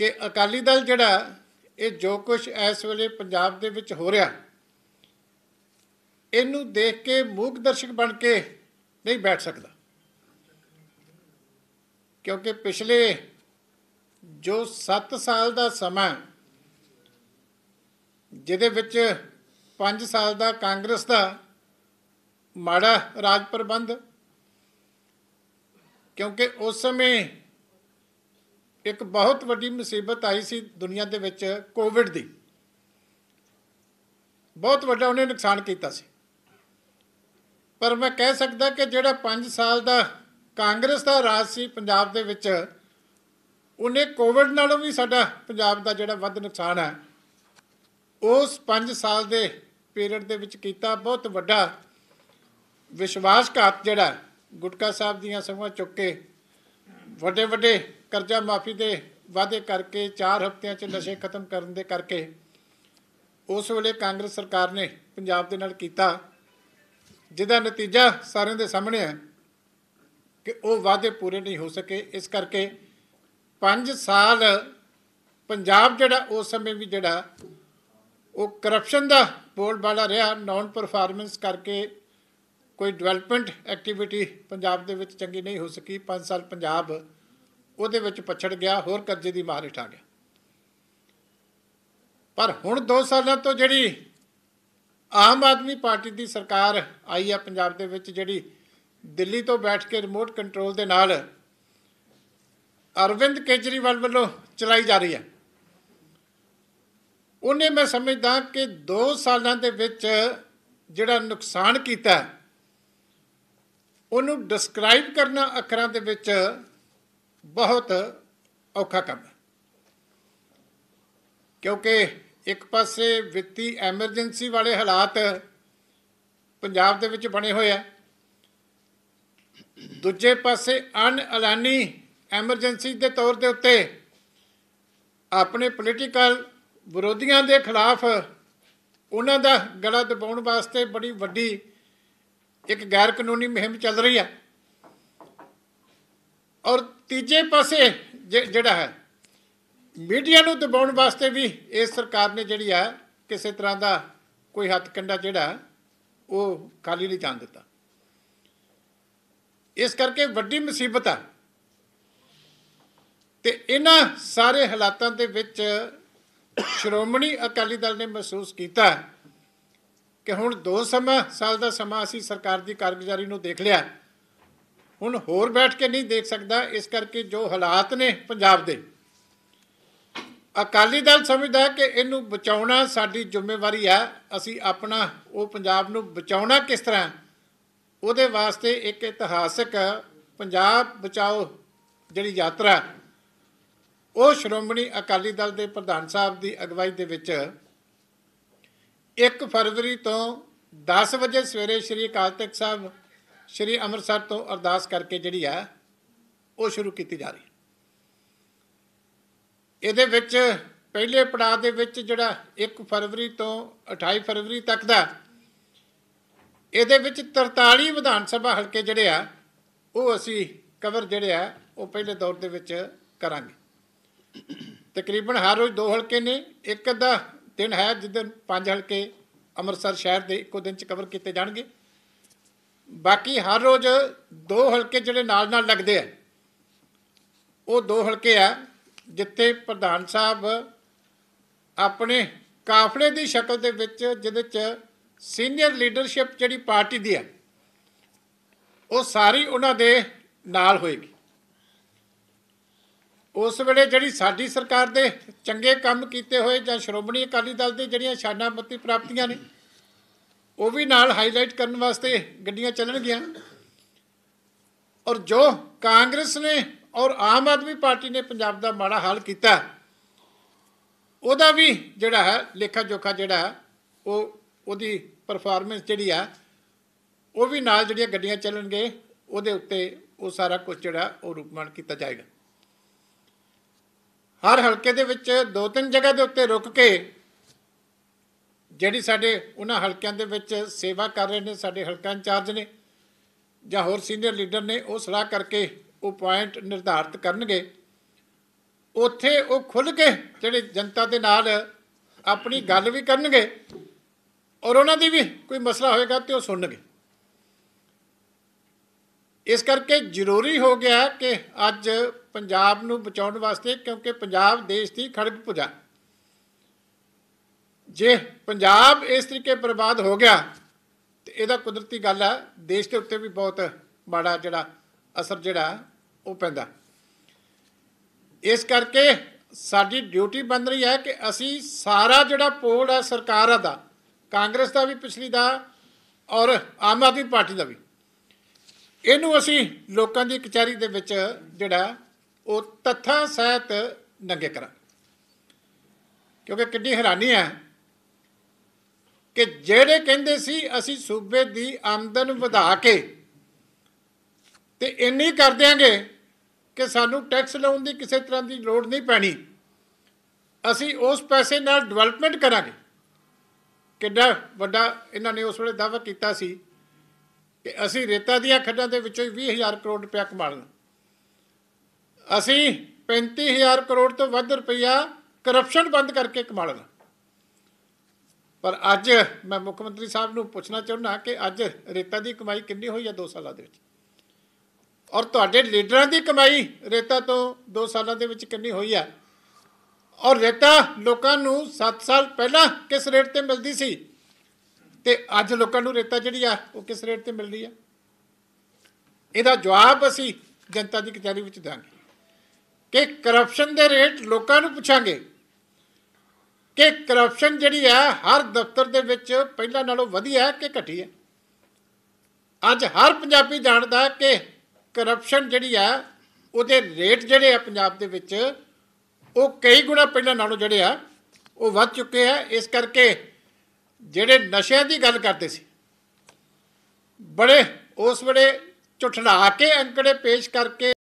ਕਿ ਅਕਾਲੀ ਦਲ ਜਿਹੜਾ ਇਹ ਜੋ ਕੁਝ ਇਸ ਵੇਲੇ ਪੰਜਾਬ ਦੇ ਵਿੱਚ ਹੋ ਰਿਹਾ ਇਹਨੂੰ ਦੇਖ ਕੇ ਮੂਕ ਦਰਸ਼ਕ ਬਣ ਕੇ ਨਹੀਂ ਬੈਠ ਸਕਦਾ ਕਿਉਂਕਿ ਪਿਛਲੇ ਜੋ 7 ਸਾਲ ਦਾ ਸਮਾਂ ਜਿਹਦੇ ਵਿੱਚ 5 ਸਾਲ ਦਾ ਕਾਂਗਰਸ ਦਾ ਮਾੜਾ ਰਾਜ ਪ੍ਰਬੰਧ ਕਿਉਂਕਿ ਉਸ ਸਮੇਂ ਇੱਕ ਬਹੁਤ ਵੱਡੀ ਮੁਸੀਬਤ ਆਈ ਸੀ ਦੁਨੀਆ ਦੇ ਵਿੱਚ ਕੋਵਿਡ ਦੀ ਬਹੁਤ ਵੱਡਾ ਉਹਨੇ ਨੁਕਸਾਨ ਕੀਤਾ ਸੀ ਪਰ ਮੈਂ ਕਹਿ ਸਕਦਾ ਕਿ ਜਿਹੜਾ 5 ਸਾਲ ਦਾ ਕਾਂਗਰਸ ਦਾ ਰਾਜ ਸੀ ਪੰਜਾਬ ਦੇ ਵਿੱਚ ਉਹਨੇ ਕੋਵਿਡ ਨਾਲੋਂ ਵੀ ਸਾਡਾ ਪੰਜਾਬ ਦਾ ਜਿਹੜਾ ਵੱਧ ਨੁਕਸਾਨ ਹੈ ਉਸ 5 ਸਾਲ ਦੇ ਪੀਰੀਅਡ ਦੇ ਵਿੱਚ ਕੀਤਾ ਬਹੁਤ ਵੱਡਾ ਵਿਸ਼ਵਾਸਘਾਤ ਜਿਹੜਾ ਗੁਟਕਾ ਸਾਹਿਬ ਦੀਆਂ ਸੰਗਾਂ ਚੁੱਕ ਕੇ ਵੱਡੇ ਵੱਡੇ ਕਰਜ਼ਾ ਮਾਫੀ ਦੇ ਵਾਅਦੇ ਕਰਕੇ 4 ਹਫ਼ਤਿਆਂ 'ਚ ਨਸ਼ੇ ਖਤਮ ਕਰਨ ਦੇ ਕਰਕੇ ਉਸ ਵੇਲੇ ਕਾਂਗਰਸ ਸਰਕਾਰ ਨੇ ਪੰਜਾਬ ਦੇ ਨਾਲ ਕੀਤਾ ਜਿਹਦਾ ਨਤੀਜਾ ਸਾਰਿਆਂ ਦੇ ਸਾਹਮਣੇ ਹੈ ਕਿ ਉਹ ਵਾਅਦੇ ਪੂਰੇ ਨਹੀਂ ਹੋ ਸਕੇ ਇਸ ਕਰਕੇ 5 ਸਾਲ ਪੰਜਾਬ ਜਿਹੜਾ ਉਸ ਸਮੇਂ ਵੀ ਜਿਹੜਾ ਉਹ ਕਰਪਸ਼ਨ ਦਾ ਬੋਲਬਾਲਾ ਰਿਹਾ ਨਾਨ ਪਰਫਾਰਮੈਂਸ ਕਰਕੇ ਕੋਈ ਡਿਵੈਲਪਮੈਂਟ ਐਕਟੀਵਿਟੀ ਪੰਜਾਬ ਦੇ ਵਿੱਚ ਚੰਗੀ ਨਹੀਂ ਹੋ ਸਕੀ 5 ਸਾਲ ਪੰਜਾਬ ਉਹਦੇ ਵਿੱਚ ਪਛੜ ਗਿਆ ਹੋਰ ਕਰਜ਼ੇ ਦੀ ਮਾਰ ਠਾ ਗਿਆ ਪਰ ਹੁਣ 2 ਸਾਲਾਂ ਤੋਂ ਜਿਹੜੀ ਆਮ ਆਦਮੀ ਪਾਰਟੀ ਦੀ ਸਰਕਾਰ ਆਈ ਆ ਪੰਜਾਬ ਦੇ ਵਿੱਚ ਜਿਹੜੀ ਦਿੱਲੀ ਤੋਂ ਬੈਠ ਕੇ ਰਿਮੋਟ ਕੰਟਰੋਲ ਦੇ ਨਾਲ ਅਰਵਿੰਦ ਕੇਜਰੀਵਾਲ ਵੱਲੋਂ ਚਲਾਈ ਜਾ ਰਹੀ ਹੈ ਉਹਨੇ ਮੈਂ ਸਮਝਦਾ ਕਿ 2 ਸਾਲਾਂ ਦੇ ਵਿੱਚ ਜਿਹੜਾ ਨੁਕਸਾਨ ਕੀਤਾ ਉਹਨੂੰ ਡਿਸਕ੍ਰਾਈਬ ਕਰਨਾ ਅੱਖਰਾਂ ਦੇ ਵਿੱਚ ਬਹੁਤ ਔਖਾ ਕੰਮ ਹੈ ਕਿਉਂਕਿ ਇੱਕ ਪਾਸੇ ਵਿੱਤੀ ਐਮਰਜੈਂਸੀ ਵਾਲੇ ਹਾਲਾਤ ਪੰਜਾਬ ਦੇ ਵਿੱਚ ਬਣੇ ਹੋਏ ਆ ਦੂਜੇ ਪਾਸੇ ਅਨ ਐਲਾਨੀ ਐਮਰਜੈਂਸੀ ਦੇ ਤੌਰ ਦੇ ਉੱਤੇ ਆਪਣੇ ਪੋਲੀਟੀਕਲ ਵਿਰੋਧੀਆਂ ਦੇ ਖਿਲਾਫ ਉਹਨਾਂ ਦਾ ਗਲਾ ਦਬਾਉਣ ਵਾਸਤੇ ਬੜੀ ਵੱਡੀ ਇੱਕ ਗੈਰ ਕਾਨੂੰਨੀ ਮਹਿੰਮ ਚੱਲ ਰਹੀ ਹੈ ਔਰ ਤੀਜੇ ਪਾਸੇ ਜਿਹੜਾ ਹੈ ਮੀਡੀਆ ਨੂੰ ਦਬਾਉਣ ਵਾਸਤੇ ਵੀ ਇਸ ਸਰਕਾਰ ਨੇ ਜਿਹੜੀ ਆ ਕਿਸੇ ਤਰ੍ਹਾਂ ਦਾ ਕੋਈ ਹੱਥ ਕੰਡਾ ਜਿਹੜਾ ਉਹ ਖਾਲੀ ਨਹੀਂ ਜਾਣ ਦਿੱਤਾ ਇਸ ਕਰਕੇ ਵੱਡੀ ਮੁਸੀਬਤ ਆ ਤੇ ਇਹਨਾਂ ਸਾਰੇ ਹਾਲਾਤਾਂ ਦੇ ਵਿੱਚ ਸ਼੍ਰੋਮਣੀ ਅਕਾਲੀ ਦਲ ਨੇ ਮਹਿਸੂਸ ਕੀਤਾ ਕਿ ਹੁਣ 2 ਸਮਾਂ ਸਾਲ ਦਾ ਸਮਾਂ ਅਸੀਂ ਸਰਕਾਰ ਦੀ ਕਾਰਗੁਜ਼ਾਰੀ ਨੂੰ ਦੇਖ ਲਿਆ ਹੁਣ ਹੋਰ ਬੈਠ ਕੇ ਨਹੀਂ ਦੇਖ ਸਕਦਾ ਇਸ ਕਰਕੇ ਜੋ ਹਾਲਾਤ ਨੇ ਪੰਜਾਬ ਦੇ ਅਕਾਲੀ ਦਲ ਸਮਝਦਾ ਕਿ ਇਹਨੂੰ ਬਚਾਉਣਾ ਸਾਡੀ ਜ਼ਿੰਮੇਵਾਰੀ ਹੈ ਅਸੀਂ ਆਪਣਾ ਉਹ ਪੰਜਾਬ ਨੂੰ ਬਚਾਉਣਾ ਕਿਸ ਤਰ੍ਹਾਂ ਉਹਦੇ ਵਾਸਤੇ ਇੱਕ ਇਤਿਹਾਸਕ ਪੰਜਾਬ ਬਚਾਓ ਜਿਹੜੀ ਯਾਤਰਾ ਉਹ ਸ਼੍ਰੋਮਣੀ ਅਕਾਲੀ ਦਲ ਦੇ ਪ੍ਰਧਾਨ ਸਾਹਿਬ ਦੀ ਅਗਵਾਈ ਦੇ ਵਿੱਚ 1 ਫਰਵਰੀ ਤੋਂ 10 ਵਜੇ ਸਵੇਰੇ ਸ੍ਰੀ ਅਕਾਲ ਤਖਤ ਸਾਹਿਬ ਸ਼੍ਰੀ ਅੰਮ੍ਰਿਤਸਰ ਤੋਂ ਅਰਦਾਸ ਕਰਕੇ ਜਿਹੜੀ ਆ ਉਹ ਸ਼ੁਰੂ ਕੀਤੀ ਜਾ ਰਹੀ ਇਹਦੇ ਵਿੱਚ ਪਹਿਲੇ ਪੜਾਅ ਦੇ ਵਿੱਚ ਜਿਹੜਾ 1 ਫਰਵਰੀ ਤੋਂ 28 ਫਰਵਰੀ ਤੱਕ ਦਾ ਇਹਦੇ ਵਿੱਚ 43 ਵਿਧਾਨ ਸਭਾ ਹਲਕੇ ਜਿਹੜੇ ਆ ਉਹ ਅਸੀਂ ਕਵਰ ਜਿਹੜੇ ਆ ਉਹ ਪਹਿਲੇ ਦੌਰ ਦੇ ਵਿੱਚ ਕਰਾਂਗੇ ਤਕਰੀਬਨ ਹਰ ਰੋਜ਼ ਦੋ ਹਲਕੇ ਨੇ ਇੱਕ ਦਾ ਦਿਨ ਹੈ ਜਿਸ ਦਿਨ ਪੰਜ ਹਲਕੇ ਅੰਮ੍ਰਿਤਸਰ ਸ਼ਹਿਰ ਦੇ ਇੱਕੋ ਦਿਨ ਚ ਕਵਰ ਕੀਤੇ ਜਾਣਗੇ ਬਾਕੀ ਹਰ ਰੋਜ਼ ਦੋ ਹਲਕੇ ਜਿਹੜੇ ਨਾਲ-ਨਾਲ ਲੱਗਦੇ ਆ ਉਹ ਦੋ ਹਲਕੇ ਆ ਜਿੱਥੇ ਪ੍ਰਧਾਨ ਸਾਹਿਬ ਆਪਣੇ ਕਾਫਲੇ ਦੀ ਸ਼ਕਲ ਦੇ ਵਿੱਚ ਜਿਹਦੇ 'ਚ ਸੀਨੀਅਰ ਲੀਡਰਸ਼ਿਪ ਜਿਹੜੀ ਪਾਰਟੀ ਦੀ ਆ ਉਹ ਸਾਰੀ ਉਹਨਾਂ ਦੇ ਨਾਲ ਹੋਏਗੀ ਉਸ ਵੇਲੇ ਜਿਹੜੀ ਸਾਡੀ ਸਰਕਾਰ ਦੇ ਚੰਗੇ ਕੰਮ ਕੀਤੇ ਹੋਏ ਜਾਂ ਸ਼੍ਰੋਮਣੀ ਅਕਾਲੀ ਦਲ ਦੀ ਜਿਹੜੀਆਂ ਸ਼ਾਨਾਮਤੀ ਪ੍ਰਾਪਤੀਆਂ ਨੇ ਉਹ ਵੀ ਨਾਲ ਹਾਈਲਾਈਟ ਕਰਨ ਵਾਸਤੇ ਗੱਡੀਆਂ ਚੱਲਣਗੀਆਂ ਔਰ ਜੋ ਕਾਂਗਰਸ ਨੇ ਔਰ ਆਮ ਆਦਮੀ ਪਾਰਟੀ ਨੇ ਪੰਜਾਬ ਦਾ ਮਾੜਾ ਹਾਲ ਕੀਤਾ ਉਹਦਾ ਵੀ ਜਿਹੜਾ ਹੈ ਲੇਖਾ ਜੋਖਾ ਜਿਹੜਾ ਉਹ ਉਹਦੀ ਪਰਫਾਰਮੈਂਸ ਜਿਹੜੀ ਆ ਉਹ ਵੀ ਨਾਲ ਜਿਹੜੀਆਂ ਗੱਡੀਆਂ ਚੱਲਣਗੇ ਉਹਦੇ ਉੱਤੇ ਉਹ ਸਾਰਾ ਕੁਝ ਜਿਹੜਾ ਉਹ ਰੂਪਮਾਨ ਕੀਤਾ ਜਾਏਗਾ ਹਰ ਹਲਕੇ ਦੇ ਵਿੱਚ ਦੋ ਤਿੰਨ ਜਗ੍ਹਾ ਦੇ ਉੱਤੇ ਰੁਕ ਕੇ ਜਿਹੜੀ ਸਾਡੇ ਉਹਨਾਂ ਹਲਕਿਆਂ ਦੇ ਵਿੱਚ ਸੇਵਾ ਕਰ ਰਹੇ ਨੇ ਸਾਡੇ ਹਲਕਾ ਇੰਚਾਰਜ ਨੇ ਜਾਂ ਹੋਰ ਸੀਨੀਅਰ ਲੀਡਰ ਨੇ ਉਹ ਸਲਾਹ ਕਰਕੇ ਉਹ ਪੁਆਇੰਟ ਨਿਰਧਾਰਤ ਕਰਨਗੇ ਉੱਥੇ ਉਹ ਖੁੱਲ ਕੇ ਜਿਹੜੇ ਜਨਤਾ ਦੇ ਨਾਲ ਆਪਣੀ ਗੱਲ ਵੀ ਕਰਨਗੇ ਔਰ ਉਹਨਾਂ ਦੀ ਵੀ ਕੋਈ ਮਸਲਾ ਹੋਏਗਾ ਤੇ ਉਹ ਸੁਣਨਗੇ ਇਸ ਕਰਕੇ ਜ਼ਰੂਰੀ ਹੋ ਗਿਆ ਕਿ ਅੱਜ ਪੰਜਾਬ ਨੂੰ ਬਚਾਉਣ ਵਾਸਤੇ ਕਿਉਂਕਿ ਪੰਜਾਬ ਦੇਸ਼ ਦੀ ਖੜਕ ਪੁਜਾ ਜੇ ਪੰਜਾਬ ਇਸ ਤਰੀਕੇ ਬਰਬਾਦ ਹੋ ਗਿਆ ਤੇ ਇਹਦਾ ਕੁਦਰਤੀ ਗੱਲ ਹੈ ਦੇਸ਼ ਦੇ ਉੱਤੇ ਵੀ ਬਹੁਤ ਬੜਾ ਜਿਹੜਾ ਅਸਰ ਜਿਹੜਾ ਉਹ ਪੈਂਦਾ ਇਸ ਕਰਕੇ ਸਾਡੀ ਡਿਊਟੀ ਬਣ ਰਹੀ ਹੈ ਕਿ ਅਸੀਂ ਸਾਰਾ ਜਿਹੜਾ ਪੋਲ ਹੈ ਸਰਕਾਰ ਦਾ ਕਾਂਗਰਸ ਦਾ ਵੀ ਪਿਛਲੀ ਦਾ ਔਰ ਆਮ ਆਦਮੀ ਪਾਰਟੀ ਦਾ ਵੀ ਇਹਨੂੰ ਅਸੀਂ ਲੋਕਾਂ ਦੀ ਕਚਹਿਰੀ ਦੇ ਵਿੱਚ ਜਿਹੜਾ ਉਹ ਤੱਥਾਂ ਸਹਿਤ ਨੰਗੇ ਕਰਾਂ ਕਿਉਂਕਿ ਕਿੰਨੀ ਹੈਰਾਨੀ ਹੈ ਕਿ ਜਿਹੜੇ ਕਹਿੰਦੇ ਸੀ ਅਸੀਂ ਸੂਬੇ ਦੀ ਆਮਦਨ ਵਧਾ ਕੇ ਤੇ ਇੰਨੀ ਕਰ ਦਿਆਂਗੇ ਕਿ ਸਾਨੂੰ ਟੈਕਸ ਲਾਉਣ ਦੀ ਕਿਸੇ ਤਰ੍ਹਾਂ ਦੀ ਲੋੜ ਨਹੀਂ ਪੈਣੀ ਅਸੀਂ ਉਸ ਪੈਸੇ ਨਾਲ ਡਿਵੈਲਪਮੈਂਟ ਕਰਾਂਗੇ ਕਿੱਡਾ ਵੱਡਾ ਇਹਨਾਂ ਨੇ ਉਸ ਵੇਲੇ ਦਾਅਵਾ ਕੀਤਾ ਸੀ ਕਿ ਅਸੀਂ ਰੇਤਾ ਦੀਆਂ ਖੱਡਾਂ ਦੇ ਵਿੱਚੋਂ ਹੀ 20000 ਕਰੋੜ ਰੁਪਇਆ ਕਮਾ ਲਣਾ ਅਸੀਂ 35000 ਕਰੋੜ ਤੋਂ ਵੱਧ ਰੁਪਇਆ ਕਰਪਸ਼ਨ ਬੰਦ ਕਰਕੇ ਕਮਾ ਲਣਾ ਪਰ ਅੱਜ ਮੈਂ ਮੁੱਖ ਮੰਤਰੀ ਸਾਹਿਬ ਨੂੰ ਪੁੱਛਣਾ ਚਾਹੁੰਦਾ ਕਿ ਅੱਜ ਰੇਤਾ ਦੀ ਕਮਾਈ ਕਿੰਨੀ ਹੋਈ ਹੈ 2 ਸਾਲਾਂ ਦੇ ਵਿੱਚ ਔਰ ਤੁਹਾਡੇ ਲੀਡਰਾਂ ਦੀ ਕਮਾਈ ਰੇਤਾ ਤੋਂ 2 ਸਾਲਾਂ ਦੇ ਵਿੱਚ ਕਿੰਨੀ ਹੋਈ ਹੈ ਔਰ ਰੇਤਾ ਲੋਕਾਂ ਨੂੰ 7 ਸਾਲ ਪਹਿਲਾਂ ਕਿਸ ਰੇਟ ਤੇ ਮਿਲਦੀ ਸੀ ਤੇ ਅੱਜ ਲੋਕਾਂ ਨੂੰ ਰੇਤਾ ਜਿਹੜੀ ਆ ਉਹ ਕਿਸ ਰੇਟ ਤੇ ਮਿਲ ਰਹੀ ਆ ਇਹਦਾ ਜਵਾਬ ਅਸੀਂ ਜਨਤਾ ਦੀ ਕਚਹਿਰੀ ਵਿੱਚ ਦਾਂਗੇ ਕਿ ਕਰਪਸ਼ਨ ਦੇ ਰੇਟ ਲੋਕਾਂ ਨੂੰ ਪੁੱਛਾਂਗੇ ਕਿ ਕਰਪਸ਼ਨ ਜਿਹੜੀ ਹੈ ਹਰ ਦਫ਼ਤਰ ਦੇ ਵਿੱਚ ਪਹਿਲਾਂ ਨਾਲੋਂ ਵਧੀਆ ਹੈ ਕਿ ਘਟੀ ਹੈ ਅੱਜ ਹਰ ਪੰਜਾਬੀ ਜਾਣਦਾ ਕਿ ਕਰਪਸ਼ਨ ਜਿਹੜੀ ਹੈ ਉਹਦੇ ਰੇਟ ਜਿਹੜੇ ਆ ਪੰਜਾਬ ਦੇ ਵਿੱਚ ਉਹ ਕਈ ਗੁਣਾ ਪਹਿਲਾਂ ਨਾਲੋਂ ਜਿਹੜੇ ਆ ਉਹ ਵੱਧ ਚੁੱਕੇ ਆ ਇਸ ਕਰਕੇ ਜਿਹੜੇ ਨਸ਼ਿਆਂ ਦੀ ਗੱਲ ਕਰਦੇ ਸੀ ਬੜੇ ਉਸ ਵੇਲੇ ਝੁਠਲਾ ਕੇ ਅੰਕੜੇ ਪੇਸ਼ ਕਰਕੇ